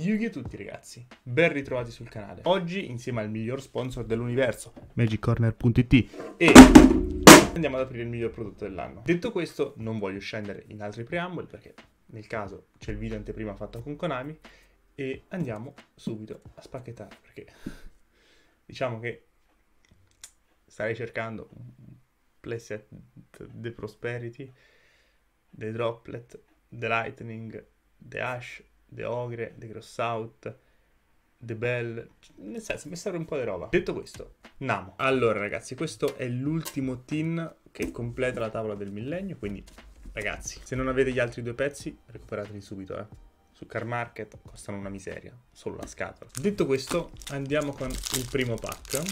Yugi a tutti ragazzi, ben ritrovati sul canale. Oggi insieme al miglior sponsor dell'universo, magiccorner.it e andiamo ad aprire il miglior prodotto dell'anno. Detto questo, non voglio scendere in altri preamboli perché nel caso c'è il video anteprima fatto con Konami e andiamo subito a spacchettare perché diciamo che starei cercando un playset The Prosperity, The Droplet, The Lightning, The Ash The Ogre, The Gross Out, The Bell, nel senso, mi serve un po' di roba. Detto questo, Namo. Allora ragazzi, questo è l'ultimo tin che completa la tavola del millennio, quindi ragazzi, se non avete gli altri due pezzi, recuperateli subito, eh. Su Car Market costano una miseria, solo la scatola. Detto questo, andiamo con il primo pack.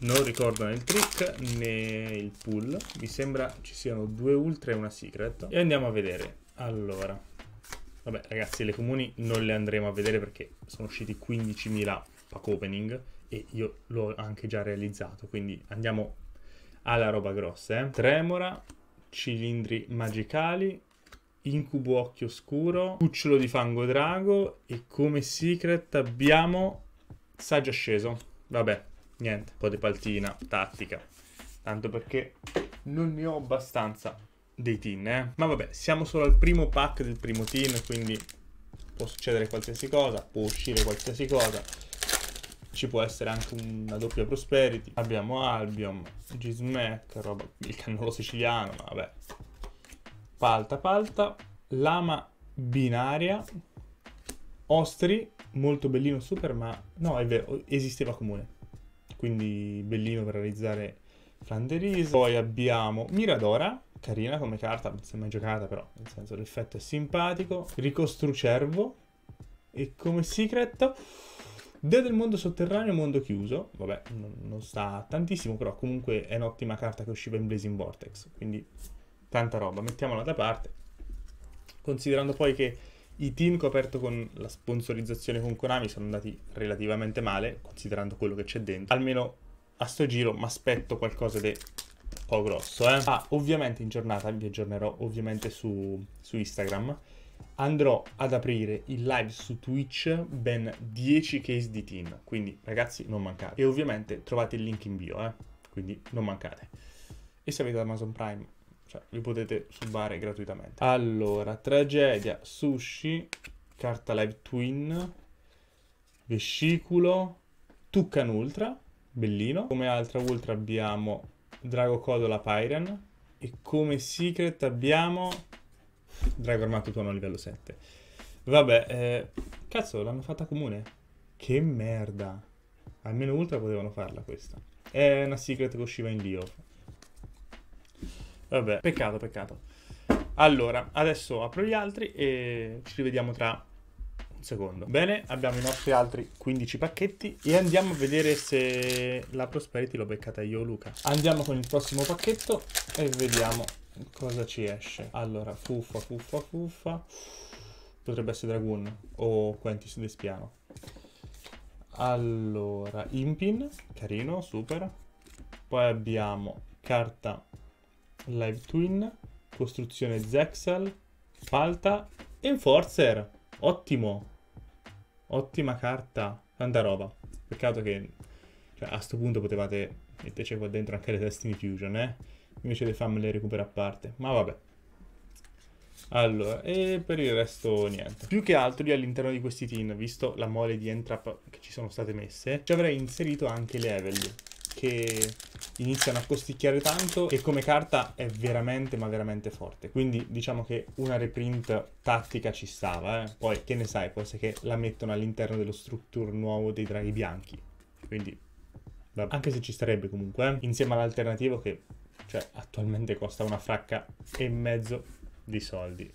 Non ricordo né il trick né il pull. Mi sembra ci siano due ultra e una secret. E andiamo a vedere. Allora, Vabbè ragazzi, le comuni non le andremo a vedere perché sono usciti 15.000 pack opening e io l'ho anche già realizzato, quindi andiamo alla roba grossa. Eh. Tremora, cilindri magicali, incubo occhio scuro, cucciolo di fango drago e come secret abbiamo saggio asceso. Vabbè, niente, un po' di paltina, tattica, tanto perché non ne ho abbastanza dei tin, eh. Ma vabbè, siamo solo al primo pack del primo tin, quindi può succedere qualsiasi cosa, può uscire qualsiasi cosa. Ci può essere anche una doppia prosperity. Abbiamo Albion, G-Smack, roba, il cannolo siciliano, ma vabbè. Palta, palta, lama binaria, ostri, molto bellino super, ma no, è vero, esisteva comune. Quindi bellino per realizzare Flanderisa. Poi abbiamo Miradora, carina come carta, non si è mai giocata però, nel senso l'effetto è simpatico. Ricostrucervo. E come secret... Dea del mondo sotterraneo, mondo chiuso. Vabbè, non, non sta tantissimo, però comunque è un'ottima carta che usciva in Blazing Vortex. Quindi tanta roba, mettiamola da parte. Considerando poi che i team che con la sponsorizzazione con Konami sono andati relativamente male, considerando quello che c'è dentro. Almeno a sto giro mi aspetto qualcosa di po' grosso, eh. Ah, ovviamente in giornata, vi aggiornerò ovviamente su, su Instagram, andrò ad aprire il live su Twitch ben 10 case di team, quindi ragazzi non mancate. E ovviamente trovate il link in bio, eh, quindi non mancate. E se avete Amazon Prime, cioè, li potete subare gratuitamente. Allora, tragedia, sushi, carta live twin, vesciculo, Tuccan Ultra, bellino. Come altra Ultra abbiamo Drago Codola Pyren. E come secret abbiamo Drago Armato Tuono livello 7. Vabbè, eh, cazzo, l'hanno fatta comune. Che merda. Almeno Ultra potevano farla questa. È una secret che usciva in Dio. Vabbè, peccato, peccato. Allora, adesso apro gli altri e ci rivediamo tra un secondo. Bene, abbiamo i nostri altri 15 pacchetti e andiamo a vedere se la Prosperity l'ho beccata io Luca. Andiamo con il prossimo pacchetto e vediamo cosa ci esce. Allora, fuffa, fuffa, fuffa. Potrebbe essere Dragoon o Quentis Despiano. Allora, Impin, carino, super. Poi abbiamo carta Live Twin, costruzione Zexel, Falta, Enforcer. Ottimo. Ottima carta. Tanta roba. Peccato che cioè, a questo punto potevate metterci qua dentro anche le Destiny Fusion, eh? Invece le fam le recupera a parte. Ma vabbè. Allora, e per il resto niente. Più che altro io all'interno di questi team, visto la mole di entrap che ci sono state messe, ci avrei inserito anche le Evelyn che iniziano a costicchiare tanto e come carta è veramente ma veramente forte. Quindi diciamo che una reprint tattica ci stava, eh? poi che ne sai, può essere che la mettono all'interno dello structure nuovo dei draghi bianchi. Quindi anche se ci starebbe comunque, eh? insieme all'alternativo che cioè, attualmente costa una fracca e mezzo di soldi.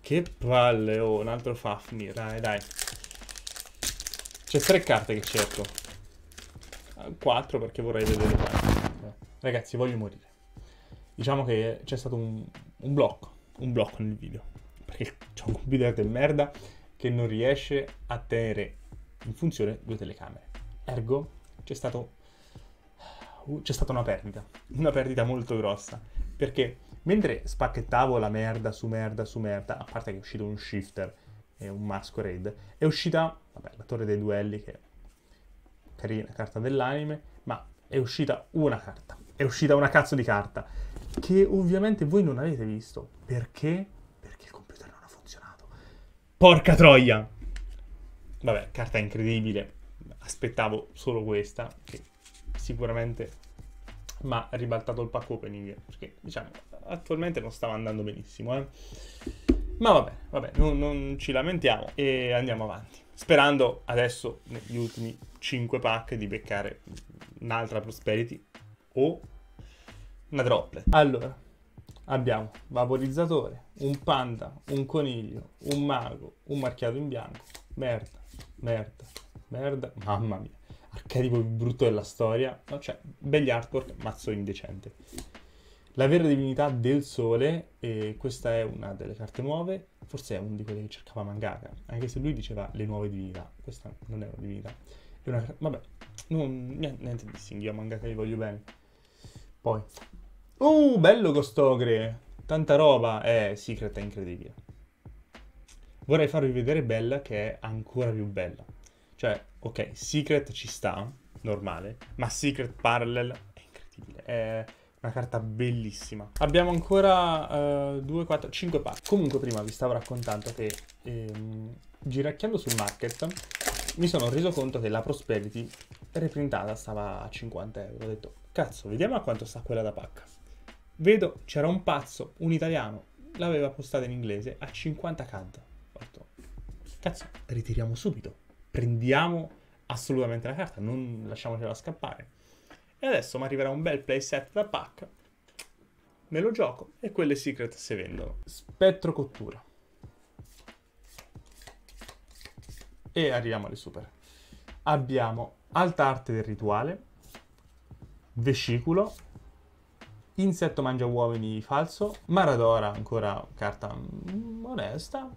Che palle, oh, un altro Fafnir, dai, dai. C'è tre carte che cerco. 4 perché vorrei vedere Bioshock. Ragazzi, voglio morire. Diciamo che c'è stato un, un blocco, un blocco nel video, perché c'è un computer del merda che non riesce a tenere in funzione due telecamere. Ergo, c'è stato uh, c'è stata una perdita, una perdita molto grossa, perché mentre spacchettavo la merda su merda su merda, a parte che è uscito un shifter e un masquerade, è uscita, vabbè, la torre dei duelli che carina, carta dell'anime, ma è uscita una carta, è uscita una cazzo di carta, che ovviamente voi non avete visto. Perché? Perché il computer non ha funzionato. Porca troia! Vabbè, carta incredibile, aspettavo solo questa, che sicuramente mi ha ribaltato il pack opening, perché diciamo, attualmente non stava andando benissimo, eh. Ma vabbè, vabbè, non, non ci lamentiamo e andiamo avanti. Sperando adesso, negli ultimi 5 pack, di beccare un'altra Prosperity o una droplet. Allora, abbiamo vaporizzatore, un panda, un coniglio, un mago, un marchiato in bianco. Merda, merda, merda, mamma mia. Archetipo più brutto della storia. No, cioè, begli artwork, mazzo indecente. La vera divinità del sole, e questa è una delle carte nuove, forse è uno di quelli che cercava Mangaka, anche se lui diceva le nuove divinità, questa non è una divinità. È una, vabbè, non, niente, di singhi, a Mangaka gli voglio bene. Poi, uh, bello Costogre, tanta roba, eh, Secret è incredibile. Vorrei farvi vedere Bella che è ancora più bella. Cioè, ok, Secret ci sta, normale, ma Secret Parallel è incredibile, è una carta bellissima. Abbiamo ancora 2, 4, 5 pack. Comunque prima vi stavo raccontando che ehm, giracchiando sul market mi sono reso conto che la Prosperity reprintata stava a 50 euro. Ho detto, cazzo, vediamo a quanto sta quella da pacca. Vedo, c'era un pazzo, un italiano, l'aveva postata in inglese a 50 canta. Ho detto, cazzo, ritiriamo subito. Prendiamo assolutamente la carta, non lasciamocela scappare. E adesso mi arriverà un bel playset da pack. Me lo gioco e quelle secret se vendono. Spettro cottura. E arriviamo alle super. Abbiamo alta arte del rituale, vesciculo, insetto mangia uomini falso, Maradora ancora carta onesta.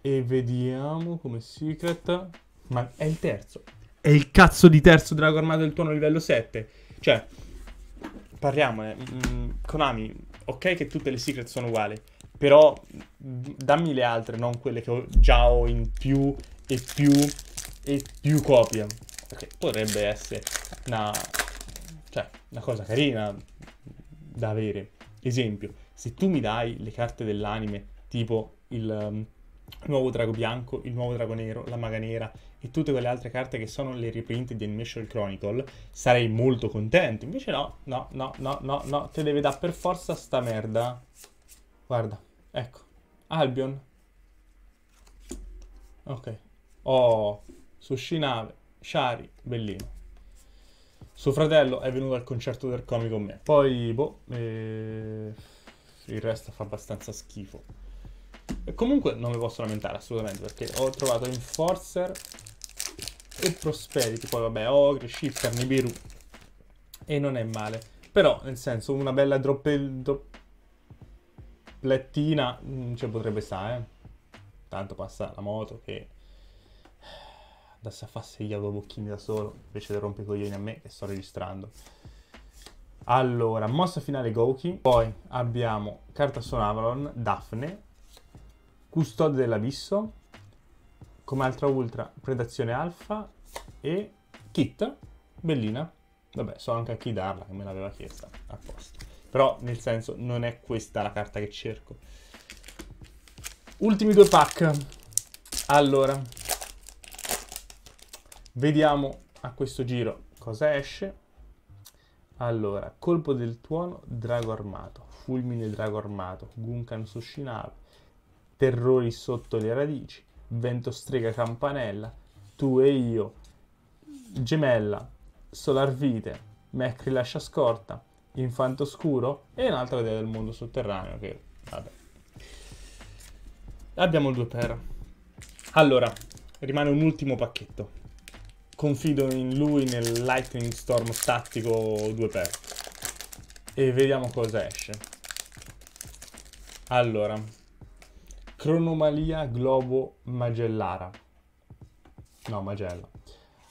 E vediamo come secret. Ma è il terzo. È il cazzo di terzo drago armato del tuono livello 7. Cioè, parliamone. Eh, mm, Konami, ok che tutte le secret sono uguali, però dammi le altre, non quelle che ho, già ho in più e più e più copie. Perché potrebbe essere una, cioè, una cosa carina da avere. Esempio, se tu mi dai le carte dell'anime, tipo il um, nuovo drago bianco, il nuovo drago nero, la maga nera, e tutte quelle altre carte che sono le reprint di Animation Chronicle, sarei molto contento. Invece no, no, no, no, no, no, te deve dare per forza sta merda. Guarda, ecco, Albion. Ok. Oh, Sushinave, Shari, bellino. Suo fratello è venuto al concerto del comic con me. Poi, boh, eh, il resto fa abbastanza schifo. E comunque non mi posso lamentare assolutamente perché ho trovato Enforcer e Prosperity. Poi vabbè, Ogre, Shift, Carnibiru. E non è male. Però, nel senso, una bella droppel... Mm, ci cioè, potrebbe stare. Eh. Tanto passa la moto che... Adesso fa se gli bocchini da solo, invece di rompere i coglioni a me che sto registrando. Allora, mossa finale Goki, poi abbiamo carta su Avalon, Daphne, Custode dell'Abisso, come altra ultra predazione alfa e kit, bellina. Vabbè, so anche a chi darla, che me l'aveva chiesta apposta. Però, nel senso, non è questa la carta che cerco. Ultimi due pack. Allora, vediamo a questo giro cosa esce. Allora, colpo del tuono, drago armato, fulmine drago armato, Gunkan Sushinave, terrori sotto le radici, Vento Strega Campanella, Tu e Io, Gemella, Solar Vite, Mecri Lascia Scorta, Infanto Scuro e un'altra idea del mondo sotterraneo che, vabbè. Abbiamo il 2 per. Allora, rimane un ultimo pacchetto. Confido in lui nel Lightning Storm tattico 2 per. E vediamo cosa esce. Allora, Cronomalia globo magellara. No, Magella.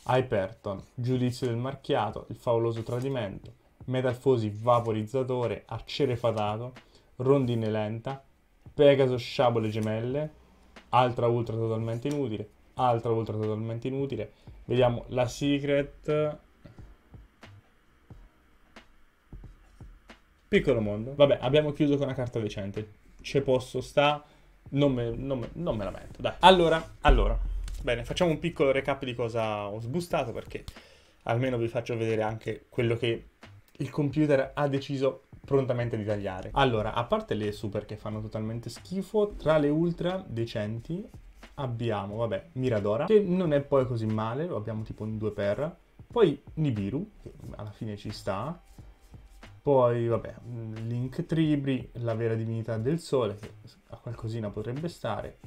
Hyperton, giudizio del marchiato, il favoloso tradimento, metalfosi vaporizzatore, acere fatato, rondine lenta, Pegaso sciabole gemelle, altra ultra totalmente inutile, altra ultra totalmente inutile. Vediamo la secret. Piccolo mondo. Vabbè, abbiamo chiuso con una carta decente. Ce posso sta. Non me, non, me, non me, lamento, dai. Allora, allora, bene, facciamo un piccolo recap di cosa ho sbustato perché almeno vi faccio vedere anche quello che il computer ha deciso prontamente di tagliare. Allora, a parte le super che fanno totalmente schifo, tra le ultra decenti abbiamo, vabbè, Miradora, che non è poi così male, lo abbiamo tipo in 2 per, poi Nibiru, che alla fine ci sta, poi, vabbè, mm, Link Tribri, la vera divinità del sole, che a qualcosina potrebbe stare.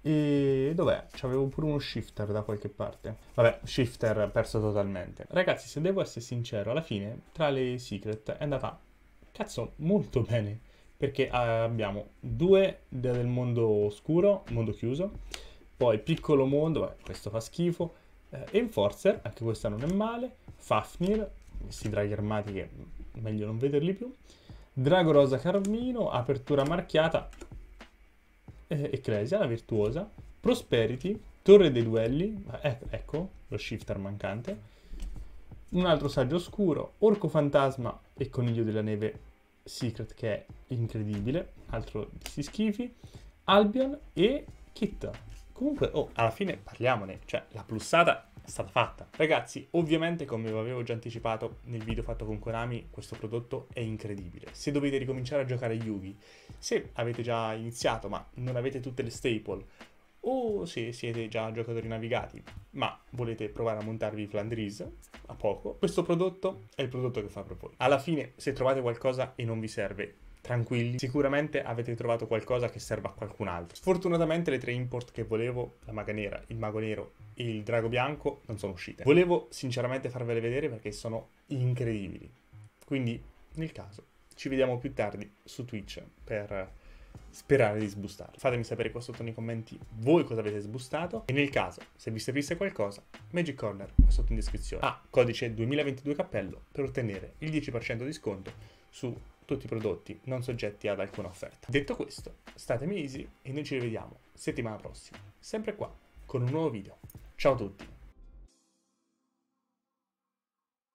E dov'è? C'avevo pure uno shifter da qualche parte. Vabbè, shifter perso totalmente. Ragazzi, se devo essere sincero, alla fine, tra le secret è andata, cazzo, molto bene. Perché eh, abbiamo due del mondo oscuro, mondo chiuso, poi piccolo mondo, vabbè, questo fa schifo, eh, Enforcer, anche questa non è male, Fafnir, questi draghi armati che meglio non vederli più. Drago Rosa Carmino, Apertura Marchiata, eh, Ecclesia, la Virtuosa, Prosperity, Torre dei Duelli, eh, ecco, lo shifter mancante, un altro Saggio Oscuro, Orco Fantasma e Coniglio della Neve Secret che è incredibile, altro di questi schifi, Albion e Kit. Comunque, oh, alla fine parliamone, cioè la plussata è stata fatta. Ragazzi, ovviamente come vi avevo già anticipato nel video fatto con Konami, questo prodotto è incredibile. Se dovete ricominciare a giocare Yugi, se avete già iniziato ma non avete tutte le staple, o se siete già giocatori navigati ma volete provare a montarvi Flandris a poco, questo prodotto è il prodotto che fa per voi. Alla fine, se trovate qualcosa e non vi serve, tranquilli, sicuramente avete trovato qualcosa che serva a qualcun altro. Sfortunatamente le tre import che volevo, la maga nera, il mago nero e il drago bianco, non sono uscite. Volevo sinceramente farvele vedere perché sono incredibili. Quindi, nel caso, ci vediamo più tardi su Twitch per sperare di sbustarli. Fatemi sapere qua sotto nei commenti voi cosa avete sbustato e nel caso, se vi servisse qualcosa, Magic Corner qua sotto in descrizione. Ah, codice 2022 cappello per ottenere il 10% di sconto su tutti i prodotti non soggetti ad alcuna offerta. Detto questo, statemi easy e noi ci rivediamo settimana prossima, sempre qua, con un nuovo video. Ciao a tutti!